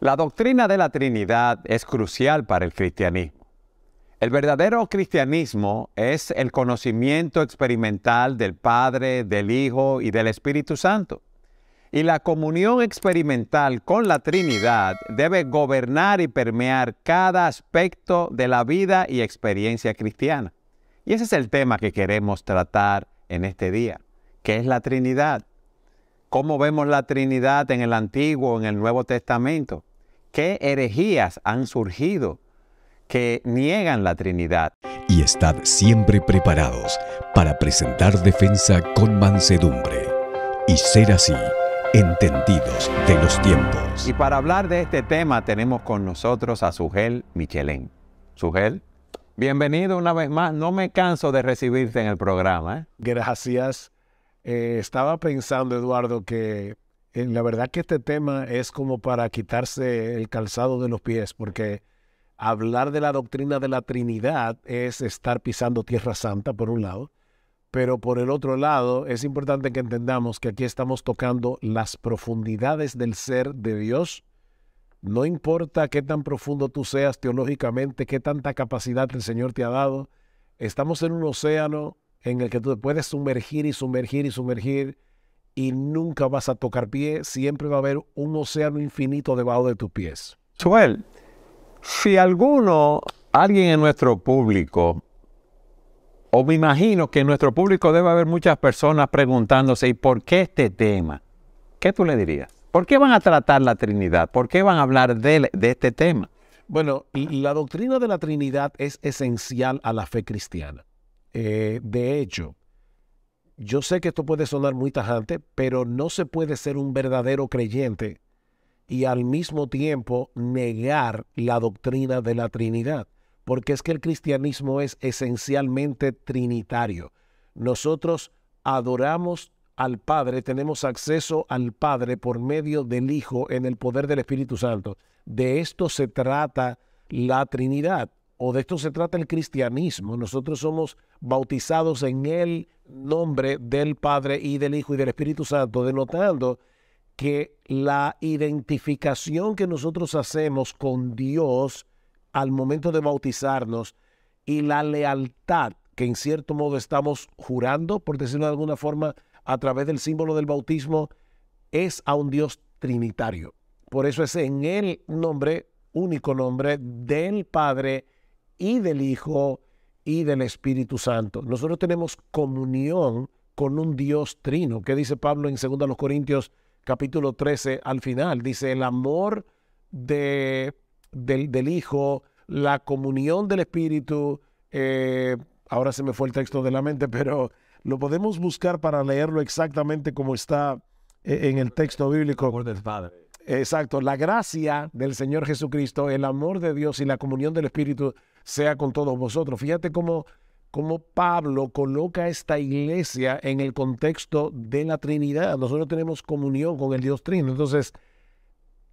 La doctrina de la Trinidad es crucial para el cristianismo. El verdadero cristianismo es el conocimiento experimental del Padre, del Hijo y del Espíritu Santo. Y la comunión experimental con la Trinidad debe gobernar y permear cada aspecto de la vida y experiencia cristiana. Y ese es el tema que queremos tratar en este día, que es la Trinidad. ¿Cómo vemos la Trinidad en el Antiguo, en el Nuevo Testamento? qué herejías han surgido que niegan la Trinidad. Y estad siempre preparados para presentar defensa con mansedumbre y ser así entendidos de los tiempos. Y para hablar de este tema tenemos con nosotros a Sugel Michelén. Sugel, bienvenido una vez más. No me canso de recibirte en el programa. ¿eh? Gracias. Eh, estaba pensando, Eduardo, que eh, la verdad que este tema es como para quitarse el calzado de los pies, porque hablar de la doctrina de la Trinidad es estar pisando tierra santa, por un lado, pero por el otro lado es importante que entendamos que aquí estamos tocando las profundidades del ser de Dios. No importa qué tan profundo tú seas teológicamente, qué tanta capacidad el Señor te ha dado, estamos en un océano en el que tú te puedes sumergir y sumergir y sumergir y nunca vas a tocar pie, siempre va a haber un océano infinito debajo de tus pies. Joel, si alguno, alguien en nuestro público, o me imagino que en nuestro público debe haber muchas personas preguntándose, ¿y por qué este tema? ¿Qué tú le dirías? ¿Por qué van a tratar la Trinidad? ¿Por qué van a hablar de, este tema? Bueno, la doctrina de la Trinidad es esencial a la fe cristiana. Eh, de hecho, yo sé que esto puede sonar muy tajante, pero no se puede ser un verdadero creyente y al mismo tiempo negar la doctrina de la Trinidad, porque es que el cristianismo es esencialmente trinitario. Nosotros adoramos al Padre, tenemos acceso al Padre por medio del Hijo en el poder del Espíritu Santo. De esto se trata la Trinidad o de esto se trata el cristianismo. Nosotros somos bautizados en el nombre del Padre y del Hijo y del Espíritu Santo, denotando que la identificación que nosotros hacemos con Dios al momento de bautizarnos y la lealtad que en cierto modo estamos jurando, por decirlo de alguna forma, a través del símbolo del bautismo, es a un Dios trinitario. Por eso es en el nombre, único nombre del Padre, y del Hijo y del Espíritu Santo. Nosotros tenemos comunión con un Dios trino. ¿Qué dice Pablo en 2 Corintios capítulo 13 al final? Dice, el amor de, del, Hijo, la comunión del Espíritu, eh, ahora se me fue el texto de la mente, pero lo podemos buscar para leerlo exactamente como está eh, en el texto bíblico. del Padre. Exacto, la gracia del Señor Jesucristo, el amor de Dios y la comunión del Espíritu sea con todos vosotros. Fíjate cómo, Pablo coloca esta iglesia en el contexto de la Trinidad. Nosotros tenemos comunión con el Dios Trino. Entonces,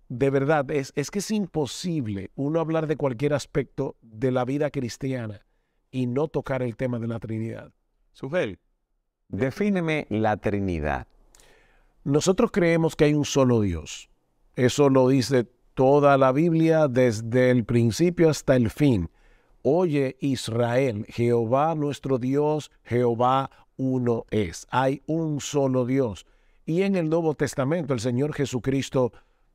de verdad, es, es que es imposible uno hablar de cualquier aspecto de la vida cristiana y no tocar el tema de la Trinidad. Sufel, defíneme la Trinidad. Nosotros creemos que hay un solo Dios. Eso lo dice toda la Biblia desde el principio hasta el fin. Oye Israel, Jehová nuestro Dios, Jehová uno es. Hay un solo Dios. Y en el Nuevo Testamento el Señor Jesucristo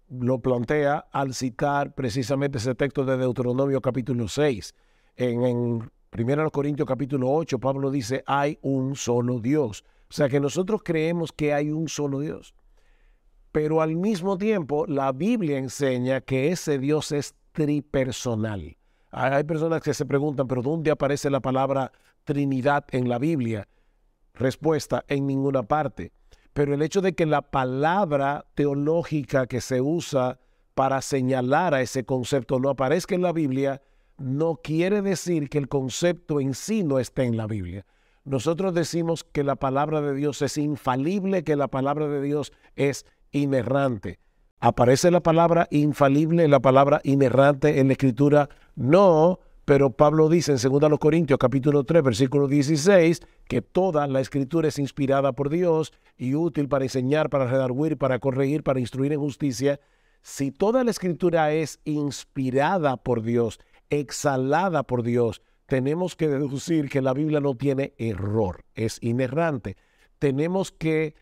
lo plantea al citar precisamente ese texto de Deuteronomio capítulo 6. En, 1 Corintios capítulo 8 Pablo dice, hay un solo Dios. O sea que nosotros creemos que hay un solo Dios. Pero al mismo tiempo la Biblia enseña que ese Dios es tripersonal. Hay personas que se preguntan, pero ¿dónde aparece la palabra Trinidad en la Biblia? Respuesta, en ninguna parte. Pero el hecho de que la palabra teológica que se usa para señalar a ese concepto no aparezca en la Biblia, no quiere decir que el concepto en sí no esté en la Biblia. Nosotros decimos que la palabra de Dios es infalible, que la palabra de Dios es inerrante. Aparece la palabra infalible, la palabra inerrante en la escritura no, pero Pablo dice en 2 Corintios capítulo 3 versículo 16 que toda la escritura es inspirada por Dios y útil para enseñar, para redarguir, para corregir, para instruir en justicia. Si toda la escritura es inspirada por Dios, exhalada por Dios, tenemos que deducir que la Biblia no tiene error, es inerrante. Tenemos que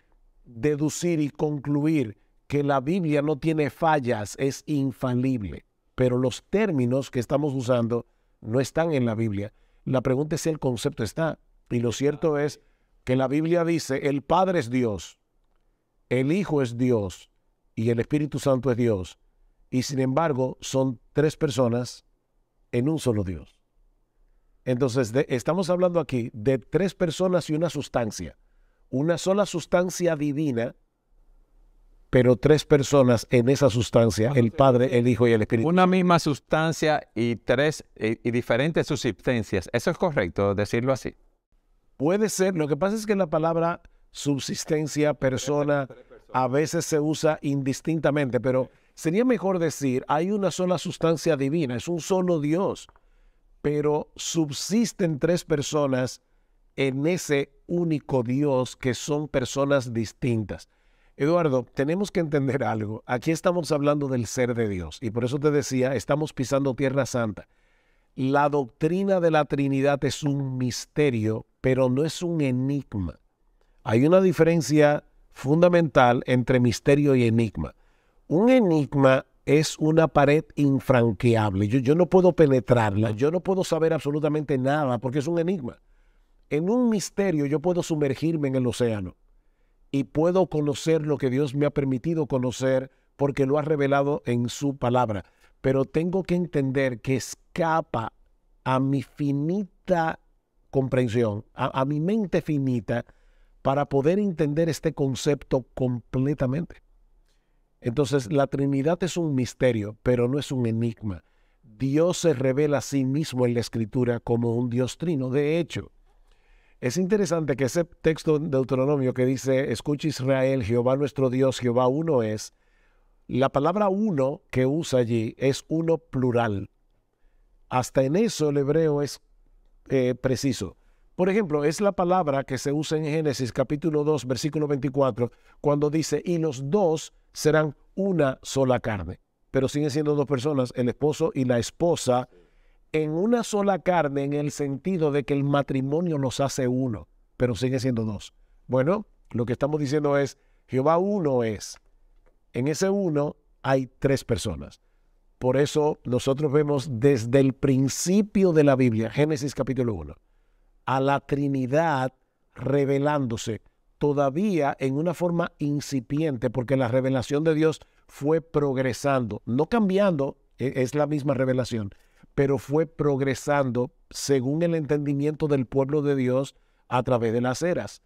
deducir y concluir que la Biblia no tiene fallas, es infalible pero los términos que estamos usando no están en la Biblia. La pregunta es si el concepto está. Y lo cierto es que la Biblia dice, el Padre es Dios, el Hijo es Dios y el Espíritu Santo es Dios. Y sin embargo, son tres personas en un solo Dios. Entonces, estamos hablando aquí de tres personas y una sustancia. Una sola sustancia divina pero tres personas en esa sustancia, el Padre, el Hijo y el Espíritu. Una misma sustancia y tres y, diferentes subsistencias. ¿Eso es correcto decirlo así? Puede ser. Lo que pasa es que la palabra subsistencia, persona, a veces se usa indistintamente, pero sería mejor decir, hay una sola sustancia divina, es un solo Dios, pero subsisten tres personas en ese único Dios que son personas distintas. Eduardo, tenemos que entender algo. Aquí estamos hablando del ser de Dios y por eso te decía, estamos pisando tierra santa. La doctrina de la Trinidad es un misterio, pero no es un enigma. Hay una diferencia fundamental entre misterio y enigma. Un enigma es una pared infranqueable. Yo, no puedo penetrarla, yo no puedo saber absolutamente nada porque es un enigma. En un misterio yo puedo sumergirme en el océano y puedo conocer lo que Dios me ha permitido conocer porque lo ha revelado en su palabra. Pero tengo que entender que escapa a mi finita comprensión, a, mi mente finita, para poder entender este concepto completamente. Entonces, la Trinidad es un misterio, pero no es un enigma. Dios se revela a sí mismo en la Escritura como un Dios trino. De hecho, es interesante que ese texto de Deuteronomio que dice, escucha Israel, Jehová nuestro Dios, Jehová uno es, la palabra uno que usa allí es uno plural. Hasta en eso el hebreo es eh, preciso. Por ejemplo, es la palabra que se usa en Génesis capítulo 2, versículo 24, cuando dice, y los dos serán una sola carne. Pero siguen siendo dos personas, el esposo y la esposa en una sola carne en el sentido de que el matrimonio nos hace uno, pero sigue siendo dos. Bueno, lo que estamos diciendo es, Jehová uno es. En ese uno hay tres personas. Por eso nosotros vemos desde el principio de la Biblia, Génesis capítulo 1, a la Trinidad revelándose todavía en una forma incipiente, porque la revelación de Dios fue progresando, no cambiando, e-, es la misma revelación, pero fue progresando según el entendimiento del pueblo de Dios a través de las eras.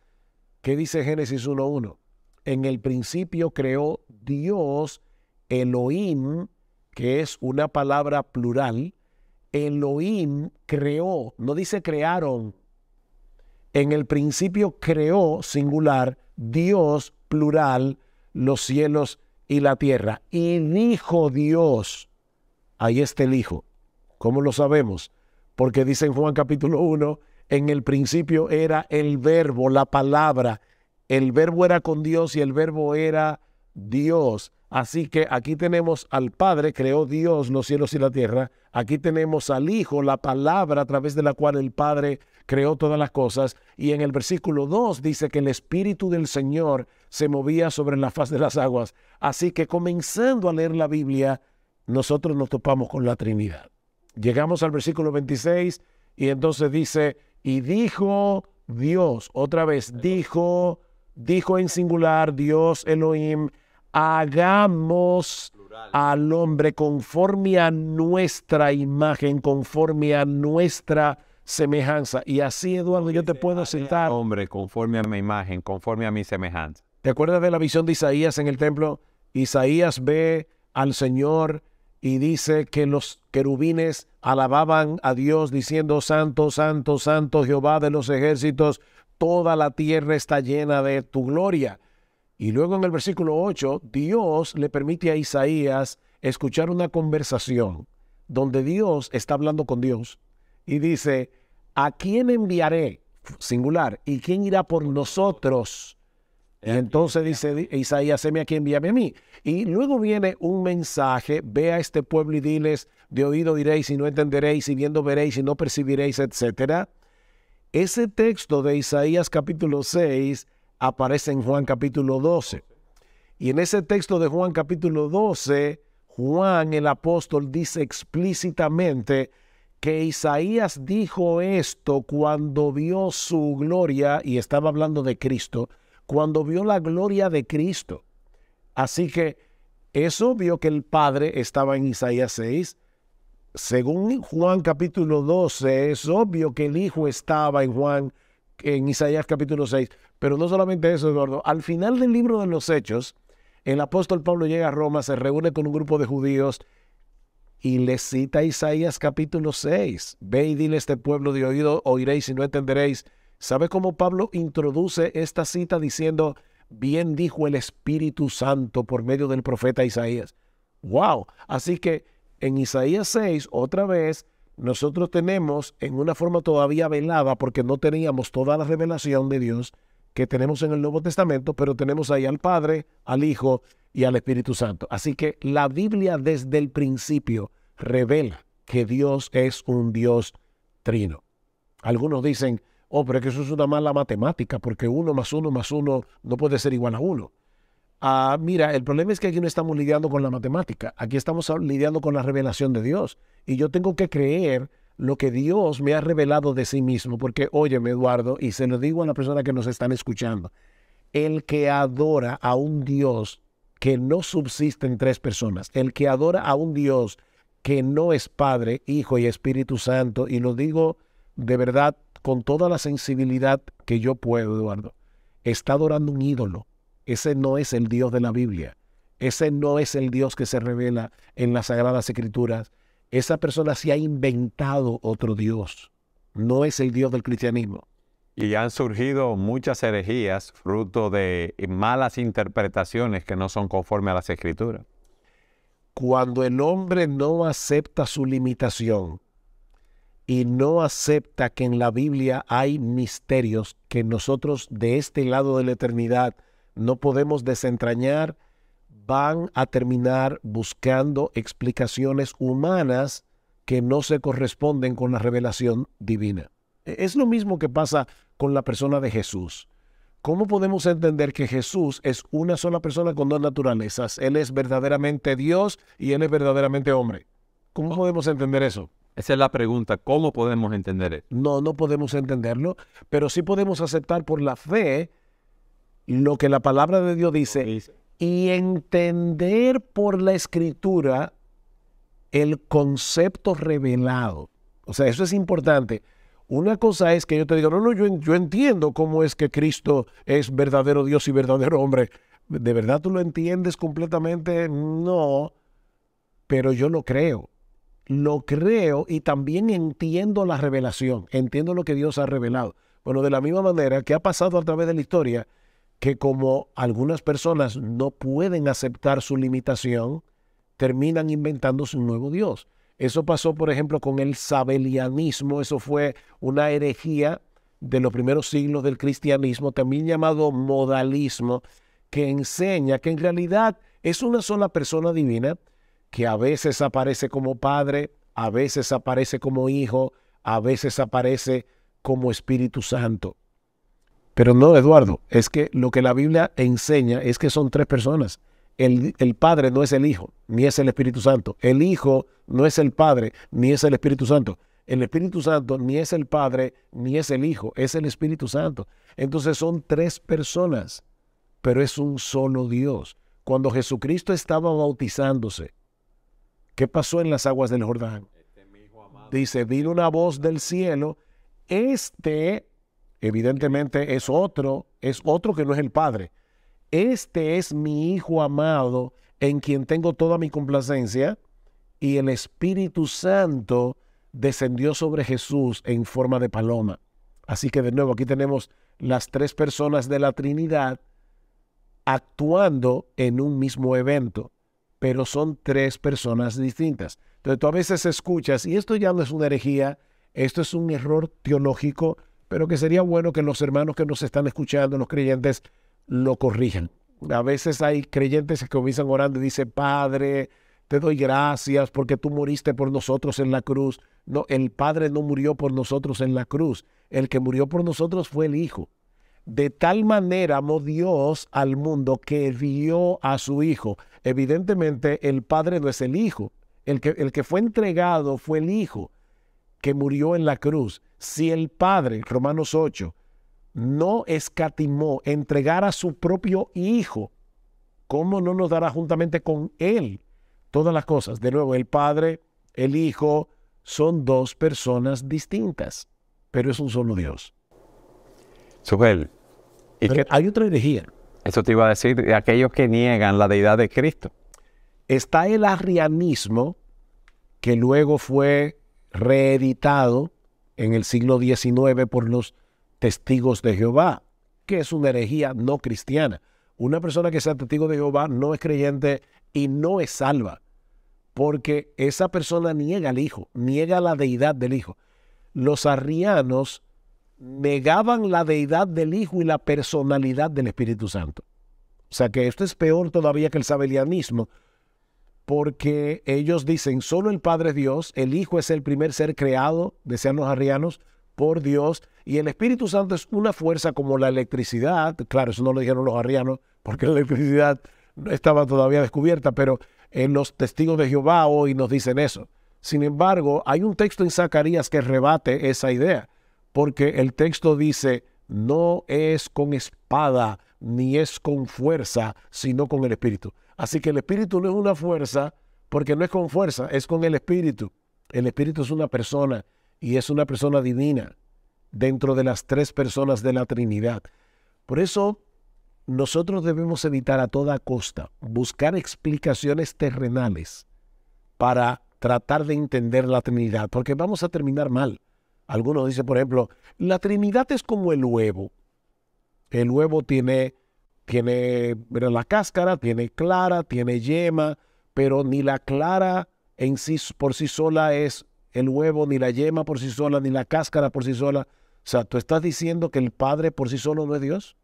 ¿Qué dice Génesis 1.1? En el principio creó Dios Elohim, que es una palabra plural. Elohim creó, no dice crearon. En el principio creó singular Dios plural los cielos y la tierra. Y dijo Dios, ahí está el Hijo, ¿Cómo lo sabemos? Porque dice en Juan capítulo 1, en el principio era el verbo, la palabra. El verbo era con Dios y el verbo era Dios. Así que aquí tenemos al Padre, creó Dios los cielos y la tierra. Aquí tenemos al Hijo, la palabra a través de la cual el Padre creó todas las cosas. Y en el versículo 2 dice que el Espíritu del Señor se movía sobre la faz de las aguas. Así que comenzando a leer la Biblia, nosotros nos topamos con la Trinidad. Llegamos al versículo 26 y entonces dice, y dijo Dios, otra vez, dijo, dijo en singular Dios Elohim, hagamos al hombre conforme a nuestra imagen, conforme a nuestra semejanza. Y así, Eduardo, yo te puedo aceptar. Hombre, conforme a mi imagen, conforme a mi semejanza. ¿Te acuerdas de la visión de Isaías en el templo? Isaías ve al Señor y dice que los querubines alababan a Dios diciendo, Santo, Santo, Santo Jehová de los ejércitos, toda la tierra está llena de tu gloria. Y luego en el versículo 8, Dios le permite a Isaías escuchar una conversación donde Dios está hablando con Dios y dice, ¿a quién enviaré? Singular, ¿y quién irá por nosotros? entonces dice Isaías, séme aquí, envíame a mí. Y luego viene un mensaje, ve a este pueblo y diles, de oído diréis y no entenderéis, y viendo veréis y no percibiréis, etc. Ese texto de Isaías capítulo 6 aparece en Juan capítulo 12. Y en ese texto de Juan capítulo 12, Juan el apóstol dice explícitamente que Isaías dijo esto cuando vio su gloria, y estaba hablando de Cristo, cuando vio la gloria de Cristo. Así que es obvio que el Padre estaba en Isaías 6. Según Juan capítulo 12, es obvio que el Hijo estaba en Juan, en Isaías capítulo 6. Pero no solamente eso, Eduardo. Al final del libro de los Hechos, el apóstol Pablo llega a Roma, se reúne con un grupo de judíos y le cita Isaías capítulo 6. Ve y dile a este pueblo de oído, oiréis y no entenderéis ¿Sabe cómo Pablo introduce esta cita diciendo, bien dijo el Espíritu Santo por medio del profeta Isaías? ¡Wow! Así que en Isaías 6, otra vez, nosotros tenemos en una forma todavía velada, porque no teníamos toda la revelación de Dios que tenemos en el Nuevo Testamento, pero tenemos ahí al Padre, al Hijo y al Espíritu Santo. Así que la Biblia desde el principio revela que Dios es un Dios trino. Algunos dicen, Oh, pero es que eso es una mala matemática, porque uno más uno más uno no puede ser igual a uno. Ah, mira, el problema es que aquí no estamos lidiando con la matemática, aquí estamos lidiando con la revelación de Dios. Y yo tengo que creer lo que Dios me ha revelado de sí mismo, porque óyeme, Eduardo, y se lo digo a la persona que nos están escuchando, el que adora a un Dios que no subsiste en tres personas, el que adora a un Dios que no es Padre, Hijo y Espíritu Santo, y lo digo de verdad con toda la sensibilidad que yo puedo, Eduardo, está adorando un ídolo. Ese no es el Dios de la Biblia. Ese no es el Dios que se revela en las Sagradas Escrituras. Esa persona se ha inventado otro Dios. No es el Dios del cristianismo. Y han surgido muchas herejías fruto de malas interpretaciones que no son conforme a las Escrituras. Cuando el hombre no acepta su limitación, y no acepta que en la Biblia hay misterios que nosotros de este lado de la eternidad no podemos desentrañar, van a terminar buscando explicaciones humanas que no se corresponden con la revelación divina. E-, es lo mismo que pasa con la persona de Jesús. ¿Cómo podemos entender que Jesús es una sola persona con dos naturalezas? Él es verdaderamente Dios y él es verdaderamente hombre. ¿Cómo podemos entender eso? Esa es la pregunta, ¿cómo podemos entender No, no podemos entenderlo, pero sí podemos aceptar por la fe lo que la palabra de Dios dice, y entender por la escritura el concepto revelado. O sea, eso es importante. Una cosa es que yo te digo, no, no, yo entiendo cómo es que Cristo es verdadero Dios y verdadero hombre. ¿De verdad tú lo entiendes completamente? No, pero yo lo creo lo creo y también entiendo la revelación, entiendo lo que Dios ha revelado. Bueno, de la misma manera que ha pasado a través de la historia, que como algunas personas no pueden aceptar su limitación, terminan inventando su nuevo Dios. Eso pasó, por ejemplo, con el sabelianismo, eso fue una herejía de los primeros siglos del cristianismo, también llamado modalismo, que enseña que en realidad es una sola persona divina, que a veces aparece como Padre, a veces aparece como Hijo, a veces aparece como Espíritu Santo. Pero no, Eduardo, es que lo que la Biblia enseña es que son tres personas. El, Padre no es el Hijo, ni es el Espíritu Santo. El Hijo no es el Padre, ni es el Espíritu Santo. El Espíritu Santo ni es el Padre, ni es el Hijo, es el Espíritu Santo. Entonces son tres personas, pero es un solo Dios. Cuando Jesucristo estaba bautizándose, ¿Qué pasó en las aguas del Jordán? Dice, vino una voz del cielo. Este, evidentemente, es otro, es otro que no es el Padre. Este es mi Hijo amado, en quien tengo toda mi complacencia. Y el Espíritu Santo descendió sobre Jesús en forma de paloma. Así que de nuevo aquí tenemos las tres personas de la Trinidad actuando en un mismo evento pero son tres personas distintas. Entonces tú a veces escuchas, y esto ya no es una herejía, esto es un error teológico, pero que sería bueno que los hermanos que nos están escuchando, los creyentes, lo corrijan. A veces hay creyentes que comienzan orando y dicen, Padre, te doy gracias porque tú moriste por nosotros en la cruz. No, el Padre no murió por nosotros en la cruz. El que murió por nosotros fue el Hijo. De tal manera amó Dios al mundo que vio a su Hijo Evidentemente el Padre no es el Hijo. El que, el que fue entregado fue el Hijo que murió en la cruz. Si el Padre, Romanos 8, no escatimó entregar a su propio Hijo, ¿cómo no nos dará juntamente con Él todas las cosas? De nuevo, el Padre, el Hijo, son dos personas distintas, pero es un solo Dios. hay otra herejía eso te iba a decir, de aquellos que niegan la deidad de Cristo. Está el arrianismo, que luego fue reeditado en el siglo XIX por los testigos de Jehová, que es una herejía no cristiana. Una persona que sea testigo de Jehová no es creyente y no es salva, porque esa persona niega al Hijo, niega la deidad del Hijo. Los arrianos negaban la deidad del Hijo y la personalidad del Espíritu Santo. O sea que esto es peor todavía que el sabelianismo, porque ellos dicen, solo el Padre es Dios, el Hijo es el primer ser creado, decían los arrianos, por Dios, y el Espíritu Santo es una fuerza como la electricidad, claro, eso no lo dijeron los arrianos, porque la electricidad estaba todavía descubierta, pero en eh, los testigos de Jehová hoy nos dicen eso. Sin embargo, hay un texto en Zacarías que rebate esa idea porque el texto dice, no es con espada ni es con fuerza, sino con el Espíritu. Así que el Espíritu no es una fuerza, porque no es con fuerza, es con el Espíritu. El Espíritu es una persona y es una persona divina dentro de las tres personas de la Trinidad. Por eso nosotros debemos evitar a toda costa buscar explicaciones terrenales para tratar de entender la Trinidad, porque vamos a terminar mal. Algunos dicen, por ejemplo, la Trinidad es como el huevo. El huevo tiene, tiene mira, la cáscara, tiene clara, tiene yema, pero ni la clara en sí, por sí sola es el huevo, ni la yema por sí sola, ni la cáscara por sí sola. O sea, ¿tú estás diciendo que el Padre por sí solo no es Dios?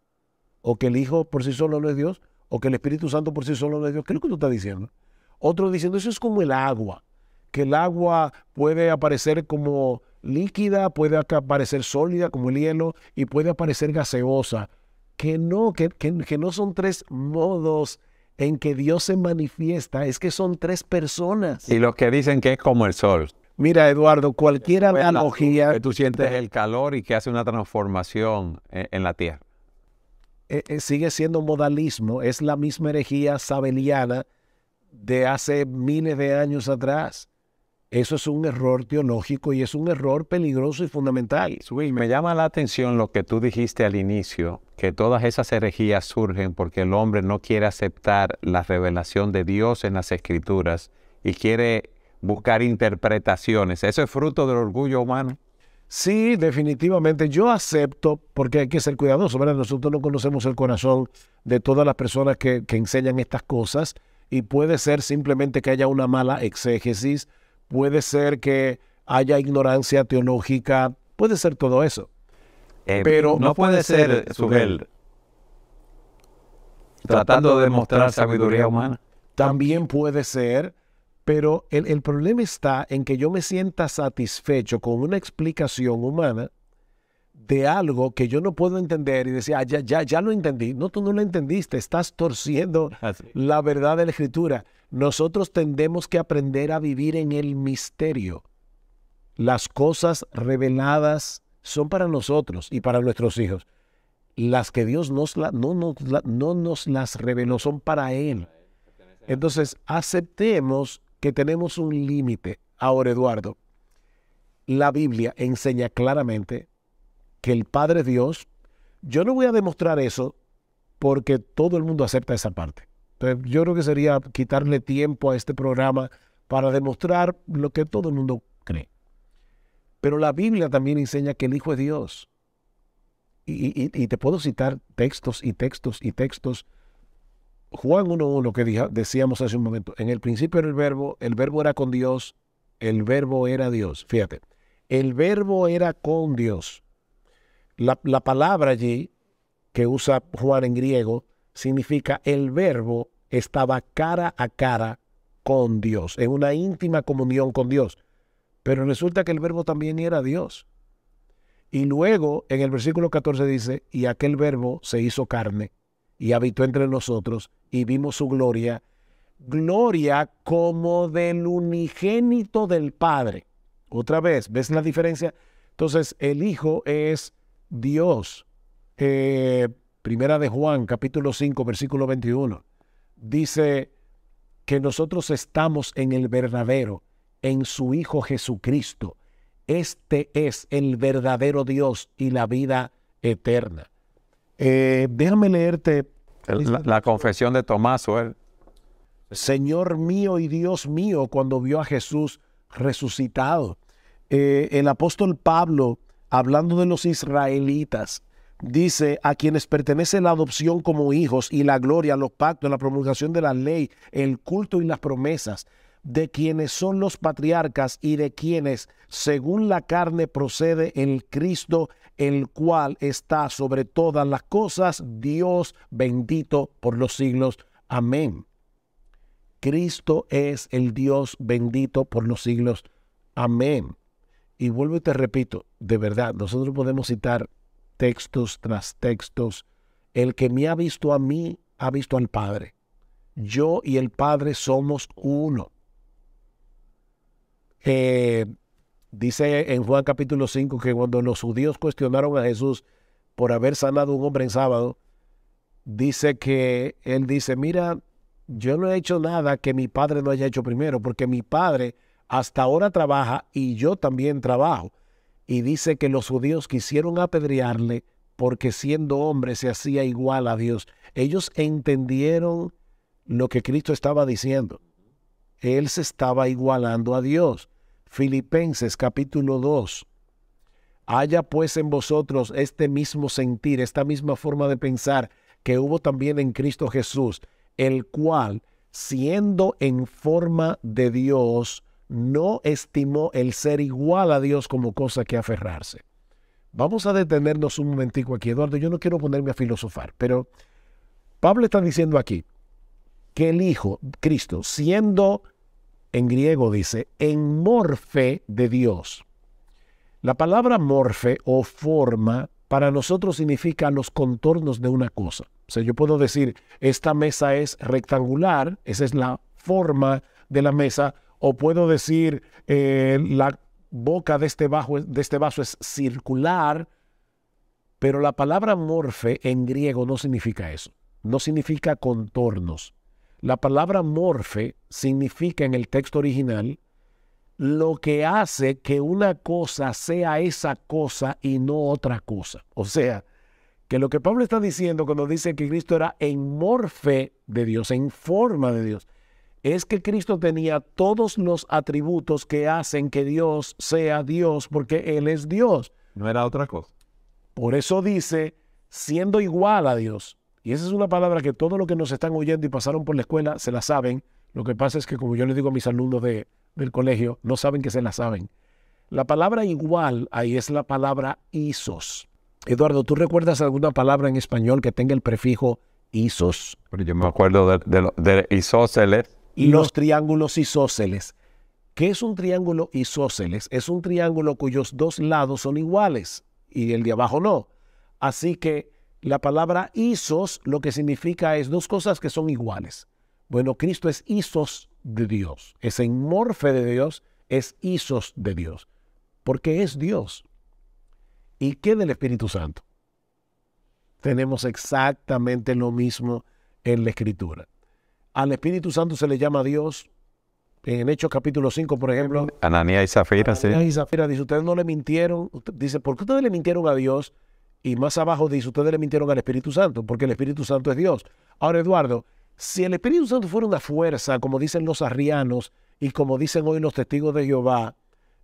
¿O que el Hijo por sí solo no es Dios? ¿O que el Espíritu Santo por sí solo no es Dios? ¿Qué es lo que tú estás diciendo? Otro diciendo, eso es como el agua, que el agua puede aparecer como líquida, puede aparecer sólida como el hielo y puede aparecer gaseosa. Que no, que, que, no son tres modos en que Dios se manifiesta, es que son tres personas. Y los que dicen que es como el sol. Mira, Eduardo, cualquier analogía... Que tú sientes el calor y que hace una transformación en, la tierra. Eh, eh, sigue siendo modalismo, es la misma herejía sabeliana de hace miles de años atrás. Eso es un error teológico y es un error peligroso y fundamental. me llama la atención lo que tú dijiste al inicio, que todas esas herejías surgen porque el hombre no quiere aceptar la revelación de Dios en las escrituras y quiere buscar interpretaciones. ¿Eso es fruto del orgullo humano? Sí, definitivamente. Yo acepto, porque hay que ser cuidadoso, Nosotros no conocemos el corazón de todas las personas que, que enseñan estas cosas y puede ser simplemente que haya una mala exégesis puede ser que haya ignorancia teológica, puede ser todo eso. Eh, pero no puede ser, Sugel, tratando de mostrar sabiduría humana. También puede ser, pero el, problema está en que yo me sienta satisfecho con una explicación humana de algo que yo no puedo entender y decía, ah, ya, ya, ya lo entendí. No, tú no lo entendiste, estás torciendo la verdad de la escritura nosotros tendemos que aprender a vivir en el misterio. Las cosas reveladas son para nosotros y para nuestros hijos. Las que Dios nos no, no nos las reveló son para Él. Entonces, aceptemos que tenemos un límite. Ahora, Eduardo, la Biblia enseña claramente que el Padre Dios, yo no voy a demostrar eso porque todo el mundo acepta esa parte. Entonces, yo creo que sería quitarle tiempo a este programa para demostrar lo que todo el mundo cree. Pero la Biblia también enseña que el Hijo es Dios. Y, te puedo citar textos y textos y textos. Juan 1.1, que decíamos hace un momento, en el principio era el verbo, el verbo era con Dios, el verbo era Dios. Fíjate, el verbo era con Dios. la palabra allí, que usa Juan en griego, significa el verbo estaba cara a cara con Dios, en una íntima comunión con Dios. Pero resulta que el verbo también era Dios. Y luego en el versículo 14 dice, y aquel verbo se hizo carne y habitó entre nosotros y vimos su gloria, gloria como del unigénito del Padre. Otra vez, ¿ves la diferencia? Entonces el Hijo es Dios. Eh, Primera de Juan, capítulo 5, versículo 21, dice que nosotros estamos en el verdadero, en su Hijo Jesucristo. Este es el verdadero Dios y la vida eterna. Eh, déjame leerte. La, confesión de Tomás, Señor mío y Dios mío, cuando vio a Jesús resucitado. Eh, el apóstol Pablo, hablando de los israelitas, dice, a quienes pertenece la adopción como hijos y la gloria, los pactos, la promulgación de la ley, el culto y las promesas, de quienes son los patriarcas y de quienes, según la carne, procede el Cristo, el cual está sobre todas las cosas, Dios bendito por los siglos. Amén. Cristo es el Dios bendito por los siglos. Amén. Y vuelvo y te repito, de verdad, nosotros podemos citar textos tras textos. El que me ha visto a mí, ha visto al Padre. Yo y el Padre somos uno. dice en Juan capítulo 5 que cuando los judíos cuestionaron a Jesús por haber sanado un hombre en sábado, dice que él dice, mira, yo no he hecho nada que mi padre no haya hecho primero, porque mi padre hasta ahora trabaja y yo también trabajo y dice que los judíos quisieron apedrearle porque siendo hombre se hacía igual a Dios. Ellos entendieron lo que Cristo estaba diciendo. Él se estaba igualando a Dios. Filipenses capítulo 2. Haya pues en vosotros este mismo sentir, esta misma forma de pensar que hubo también en Cristo Jesús, el cual, siendo en forma de Dios, no estimó el ser igual a Dios como cosa que aferrarse. Vamos a detenernos un momentico aquí, Eduardo. Yo no quiero ponerme a filosofar, pero Pablo está diciendo aquí que el Hijo, Cristo, siendo en griego dice, en morfe de Dios. La palabra morfe o forma para nosotros significa los contornos de una cosa. O sea, yo puedo decir, esta mesa es rectangular, esa es la forma de la mesa, o puedo decir eh, la boca de este, bajo, de este vaso es circular, pero la palabra morfe en griego no significa eso, no significa contornos. La palabra morfe significa en el texto original lo que hace que una cosa sea esa cosa y no otra cosa. O sea, que lo que Pablo está diciendo cuando dice que Cristo era en morfe de Dios, en forma de Dios, es que Cristo tenía todos los atributos que hacen que Dios sea Dios, porque Él es Dios. No era otra cosa. Por eso dice, siendo igual a Dios. Y esa es una palabra que todos los que nos están oyendo y pasaron por la escuela se la saben. Lo que pasa es que, como yo le digo a mis alumnos de, del colegio, no saben que se la saben. La palabra igual ahí es la palabra isos. Eduardo, ¿tú recuerdas alguna palabra en español que tenga el prefijo isos? Pero yo me acuerdo de, isos, y los, triángulos isósceles. ¿Qué es un triángulo isósceles? Es un triángulo cuyos dos lados son iguales y el de abajo no. Así que la palabra isos lo que significa es dos cosas que son iguales. Bueno, Cristo es isos de Dios, es en morfe de Dios, es isos de Dios, porque es Dios. ¿Y qué del Espíritu Santo? Tenemos exactamente lo mismo en la Escritura. Al Espíritu Santo se le llama Dios. En Hechos capítulo 5, por ejemplo. Ananías y Zafira, sí. Ananías y Zafira dice, ustedes no le mintieron. dice, ¿por qué ustedes le mintieron a Dios? Y más abajo dice, ustedes le mintieron al Espíritu Santo, porque el Espíritu Santo es Dios. Ahora, Eduardo, si el Espíritu Santo fuera una fuerza, como dicen los arrianos y como dicen hoy los testigos de Jehová,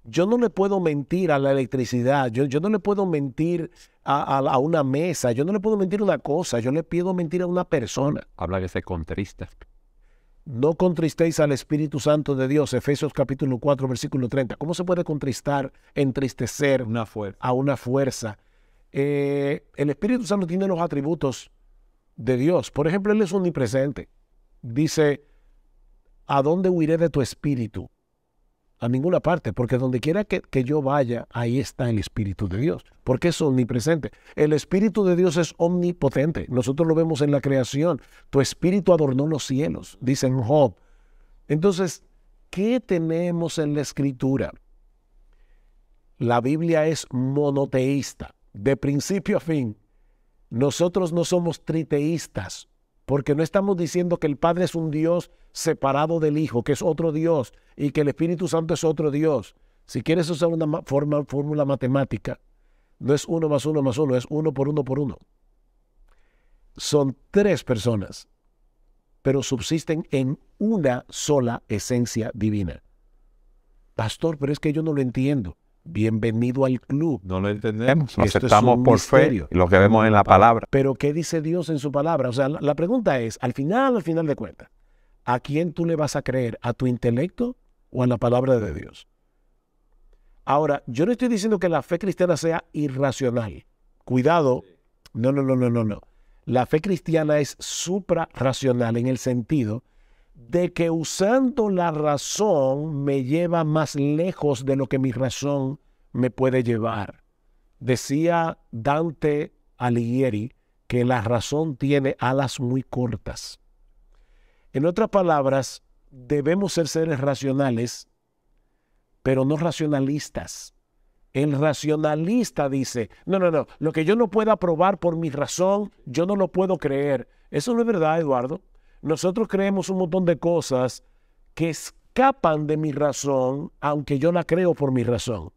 yo no le puedo mentir a la electricidad, yo, no le puedo mentir a, una mesa, yo no le puedo mentir a una cosa, yo le pido mentir a una persona. Habla de ese contrista no contristéis al Espíritu Santo de Dios, Efesios capítulo 4, versículo 30. ¿Cómo se puede contristar, entristecer a una fuerza? Eh, el Espíritu Santo tiene los atributos de Dios. Por ejemplo, Él es omnipresente. Dice, ¿a dónde huiré de tu espíritu? a ninguna parte, porque donde quiera que, yo vaya, ahí está el Espíritu de Dios, porque es omnipresente. El Espíritu de Dios es omnipotente. Nosotros lo vemos en la creación. Tu Espíritu adornó los cielos, dicen Job. Entonces, ¿qué tenemos en la Escritura? La Biblia es monoteísta, de principio a fin. Nosotros no somos triteístas, porque no estamos diciendo que el Padre es un Dios separado del Hijo, que es otro Dios, y que el Espíritu Santo es otro Dios. Si quieres usar una fórmula matemática, no es uno más uno más uno, es uno por uno por uno. Son tres personas, pero subsisten en una sola esencia divina. Pastor, pero es que yo no lo entiendo. Bienvenido al club. No lo entendemos. Esto por misterio. lo que vemos en la mm, palabra. Pero ¿qué dice Dios en su palabra? O sea, la, pregunta es, al final, al final de cuentas, ¿a quién tú le vas a creer? ¿A tu intelecto o a la palabra de Dios? Ahora, yo no estoy diciendo que la fe cristiana sea irracional. Cuidado. No, no, no, no, no, no. La fe cristiana es suprarracional en el sentido de que usando la razón me lleva más lejos de lo que mi razón me puede llevar. Decía Dante Alighieri que la razón tiene alas muy cortas. En otras palabras, debemos ser seres racionales, pero no racionalistas. El racionalista dice, no, no, no, lo que yo no pueda probar por mi razón, yo no lo puedo creer. Eso no es verdad, Eduardo nosotros creemos un montón de cosas que escapan de mi razón, aunque yo la creo por mi razón.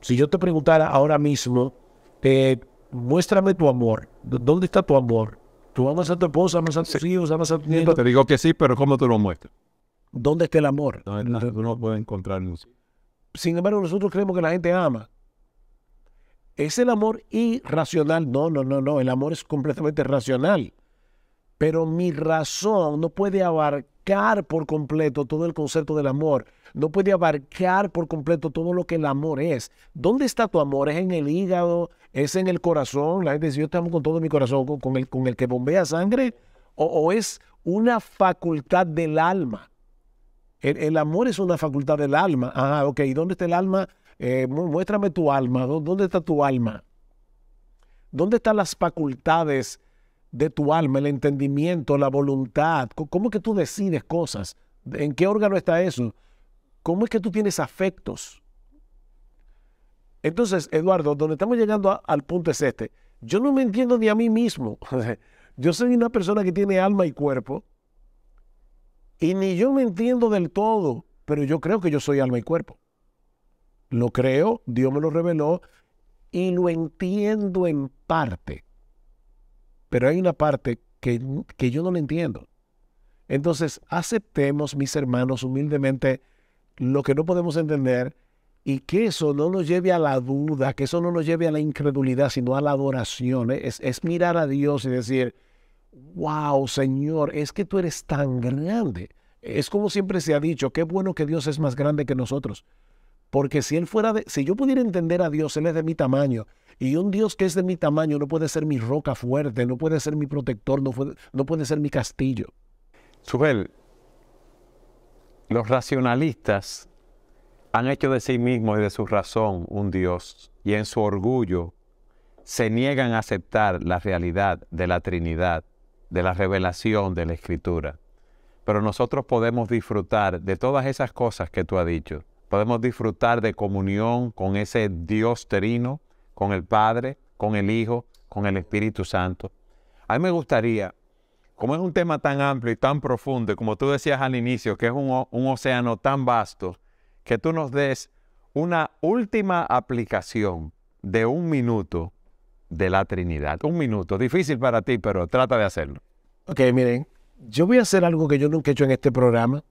Si yo te preguntara ahora mismo, muéstrame tu amor, ¿dónde está tu amor? ¿Tú amas a tu esposa, amas a tus hijos, amas a tus Te digo que sí, pero ¿cómo tú lo muestras? ¿Dónde está el amor? No, no, tú no puedes Sin embargo, nosotros creemos que la gente ama. ¿Es el amor irracional? No, no, no, no. El amor es completamente racional pero mi razón no puede abarcar por completo todo el concepto del amor, no puede abarcar por completo todo lo que el amor es. ¿Dónde está tu amor? ¿Es en el hígado? ¿Es en el corazón? La gente dice, yo te amo con todo mi corazón, con, el, que bombea sangre, o, es una facultad del alma. El, amor es una facultad del alma. Ah, ok, ¿dónde está el alma? Eh, muéstrame tu alma. ¿Dónde está tu alma? ¿Dónde están las facultades de tu alma, el entendimiento, la voluntad. ¿Cómo es que tú decides cosas? ¿En qué órgano está eso? ¿Cómo es que tú tienes afectos? Entonces, Eduardo, donde estamos llegando al punto es este. Yo no me entiendo ni a mí mismo. yo soy una persona que tiene alma y cuerpo y ni yo me entiendo del todo, pero yo creo que yo soy alma y cuerpo. Lo creo, Dios me lo reveló y lo entiendo en parte. Pero hay una parte que, yo no entiendo. Entonces, aceptemos, mis hermanos, humildemente lo que no podemos entender y que eso no nos lleve a la duda, que eso no nos lleve a la incredulidad, sino a la adoración. ¿eh? Es, es mirar a Dios y decir, wow, Señor, es que tú eres tan grande. Es como siempre se ha dicho, qué bueno que Dios es más grande que nosotros. Porque si él fuera de, si yo pudiera entender a Dios, él es de mi tamaño. Y un Dios que es de mi tamaño no puede ser mi roca fuerte, no puede ser mi protector, no, puede ser mi castillo. Suel, los racionalistas han hecho de sí mismos y de su razón un Dios y en su orgullo se niegan a aceptar la realidad de la Trinidad, de la revelación de la Escritura. Pero nosotros podemos disfrutar de todas esas cosas que tú has dicho podemos disfrutar de comunión con ese Dios terino, con el Padre, con el Hijo, con el Espíritu Santo. A mí me gustaría, como es un tema tan amplio y tan profundo, como tú decías al inicio, que es un, un océano tan vasto, que tú nos des una última aplicación de un minuto de la Trinidad. Un minuto, difícil para ti, pero trata de hacerlo. Ok, miren, yo voy a hacer algo que yo nunca he hecho en este programa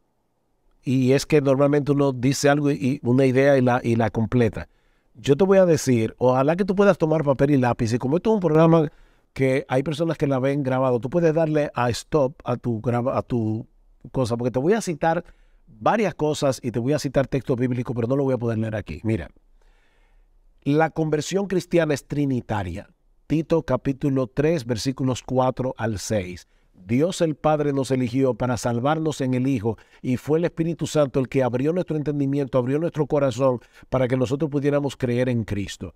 y es que normalmente uno dice algo y, una idea y la, y la completa. Yo te voy a decir, ojalá que tú puedas tomar papel y lápiz, y como esto es un programa que hay personas que la ven grabado, tú puedes darle a stop a tu, a tu cosa, porque te voy a citar varias cosas y te voy a citar texto bíblico, pero no lo voy a poder leer aquí. Mira, la conversión cristiana es trinitaria. Tito capítulo 3, versículos 4 al 6. Dios el Padre nos eligió para salvarnos en el Hijo y fue el Espíritu Santo el que abrió nuestro entendimiento, abrió nuestro corazón para que nosotros pudiéramos creer en Cristo.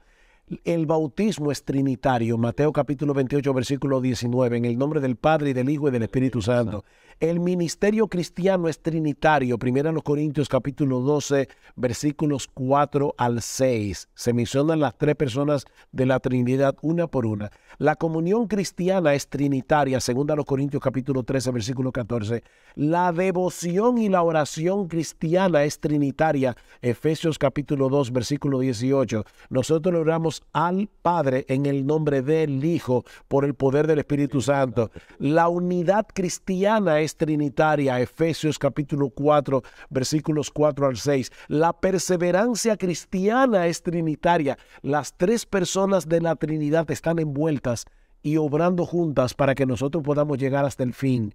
El bautismo es trinitario, Mateo capítulo 28, versículo 19, en el nombre del Padre y del Hijo y del Espíritu Santo. El ministerio cristiano es trinitario, primera los Corintios capítulo 12, versículos 4 al 6. Se mencionan las tres personas de la Trinidad una por una. La comunión cristiana es trinitaria, segunda los Corintios capítulo 13, versículo 14. La devoción y la oración cristiana es trinitaria, Efesios capítulo 2, versículo 18. Nosotros oramos al Padre en el nombre del Hijo por el poder del Espíritu Santo. La unidad cristiana es trinitaria, Efesios capítulo 4, versículos 4 al 6. La perseverancia cristiana es trinitaria. Las tres personas de la Trinidad están envueltas y obrando juntas para que nosotros podamos llegar hasta el fin.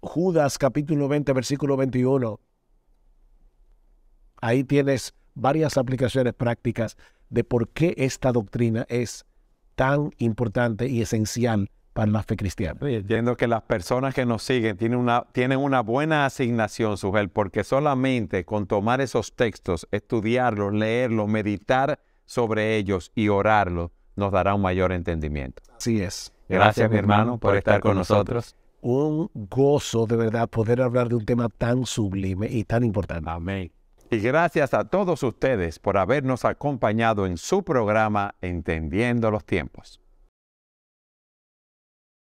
Judas capítulo 20, versículo 21. Ahí tienes varias aplicaciones prácticas de por qué esta doctrina es tan importante y esencial para la fe cristiana. entiendo que las personas que nos siguen tienen una, tienen una buena asignación, suvel porque solamente con tomar esos textos, estudiarlos, leerlos, meditar sobre ellos y orarlos, nos dará un mayor entendimiento. Así es. Gracias, mi hermano, por estar con nosotros. Un gozo de verdad poder hablar de un tema tan sublime y tan importante. Amén y gracias a todos ustedes por habernos acompañado en su programa Entendiendo los Tiempos.